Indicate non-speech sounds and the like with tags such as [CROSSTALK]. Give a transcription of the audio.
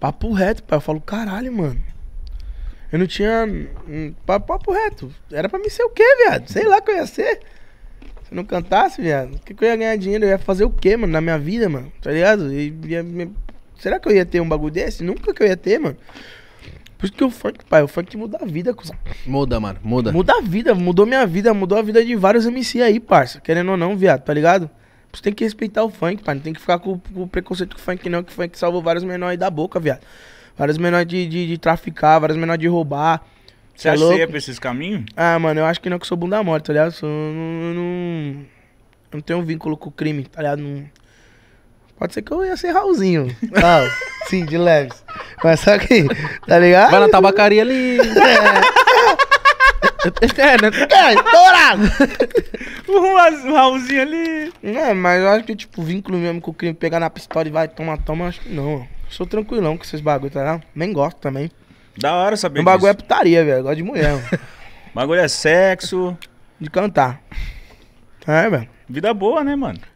Papo reto, pai. Eu falo, caralho, mano. Eu não tinha. Hum, Papo, reto. Era pra mim ser o quê, viado? Sei lá que eu ia ser. Se eu não cantasse, viado, o que, que eu ia ganhar dinheiro? Eu ia fazer o quê, mano, na minha vida, mano? Tá ligado? E, ia, me... será que eu ia ter um bagulho desse? Nunca que eu ia ter, mano. Por isso que o funk, pai, o funk muda a vida, Muda, mano, muda. Muda a vida, mudou minha vida, mudou a vida de vários MC aí, parça. Querendo ou não, viado, tá ligado? Você tem que respeitar o funk, pai. Não tem que ficar com, com o preconceito que o funk não, que o funk salvou vários menores da boca, viado. Vários menores de, de, de traficar, vários menores de roubar. Você é acha que ia pra esses caminhos? Ah, mano, eu acho que não, que eu sou bunda morta, tá ligado? Eu, não, não, não tenho um vínculo com o crime, tá ligado? Não, pode ser que eu ia ser Raulzinho. [LAUGHS] raul sim, de leves. Mas só que, tá ligado? Vai na tabacaria ali. [LAUGHS] É. É, né? [LAUGHS] É, estourado! [LAUGHS] um Raulzinho ali. É, mas eu acho que, tipo, vínculo mesmo com o crime, pegar na pistola e vai, tomar, toma, acho que não. Sou tranquilão com esses bagulho, tá ligado? Nem gosto também. Da hora saber O bagulho disso. é putaria, velho. Gosto de mulher. mano. [LAUGHS] bagulho é sexo. De cantar. É, velho. Vida boa, né, mano?